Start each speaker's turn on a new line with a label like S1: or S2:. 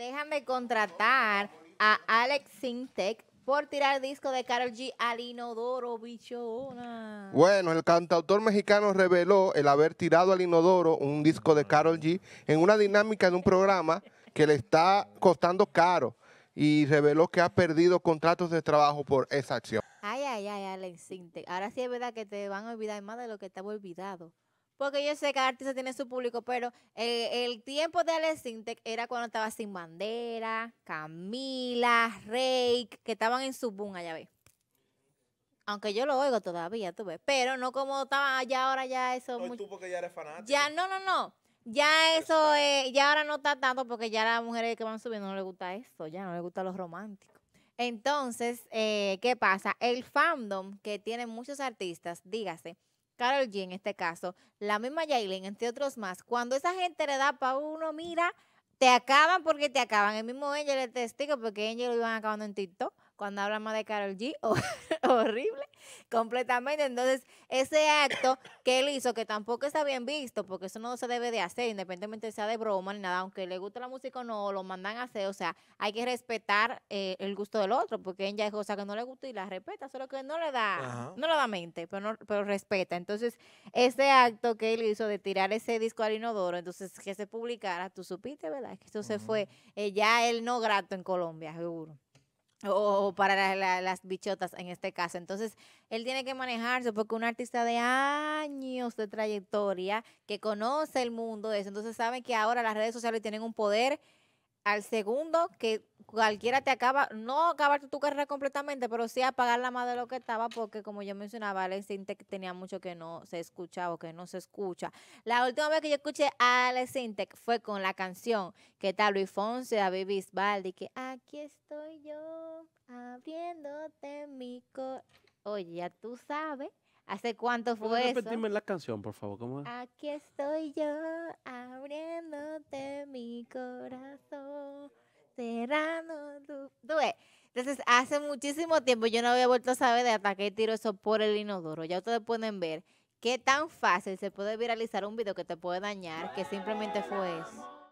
S1: Déjame contratar a Alex Sintec por tirar disco de Carol G al inodoro, bichona.
S2: Bueno, el cantautor mexicano reveló el haber tirado al inodoro un disco de Carol G en una dinámica de un programa que le está costando caro y reveló que ha perdido contratos de trabajo por esa acción.
S1: Ay, ay, ay, Alex Ahora sí es verdad que te van a olvidar más de lo que estaba olvidado porque yo sé que cada artista tiene su público, pero eh, el, tiempo de Alex Intec era cuando estaba Sin Bandera, Camila, Rey, que estaban en su boom allá, ¿ves? Aunque yo lo oigo todavía, tú ves. Pero no como estaba allá ahora, ya eso. No, tú porque
S2: ya eres fanático. Ya,
S1: no, no, no. Ya eso, eh, ya ahora no está tanto porque ya las mujeres que van subiendo no les gusta eso, ya no les gusta los románticos. Entonces, eh, ¿qué pasa? El fandom que tienen muchos artistas, dígase, Carol G en este caso, la misma Yailin, entre otros más, cuando esa gente le da para uno, mira, te acaban porque te acaban. El mismo Angel le testigo porque Angel lo iban acabando en TikTok cuando habla más de Carol G, horrible, completamente. Entonces, ese acto que él hizo, que tampoco está bien visto, porque eso no se debe de hacer, independientemente sea de broma ni nada, aunque le guste la música o no, lo mandan a hacer, o sea, hay que respetar eh, el gusto del otro, porque ella es cosa que no le gusta y la respeta, solo que no le da, no le da mente, pero, pero respeta. Entonces, ese acto que él hizo de tirar ese disco al inodoro, entonces que se publicara, tú supiste, ¿verdad? Que eso se fue, eh, ya él no grato en Colombia, seguro o para las bichotas en este caso. Entonces, él tiene que manejarse porque un artista de años de trayectoria que conoce el mundo eso, entonces saben que ahora las redes sociales tienen un poder al segundo que cualquiera te acaba, no acabar tu carrera completamente, pero sí apagarla más de lo que estaba, porque como yo mencionaba, Alex Intec tenía mucho que no se escuchaba o que no se escucha. La última vez que yo escuché a Alex Intec fue con la canción que tal Luis Fonse, David Bisbaldi, que aquí estoy yo abriéndote mi corazón. Oye, ya tú sabes. ¿Hace cuánto fue eso? repetirme la
S2: canción, por favor? ¿Cómo
S1: Aquí estoy yo, abriéndote mi corazón, cerrando Entonces, hace muchísimo tiempo yo no había vuelto a saber de ataque y tiro eso por el inodoro. Ya ustedes pueden ver qué tan fácil se puede viralizar un video que te puede dañar, que simplemente fue eso.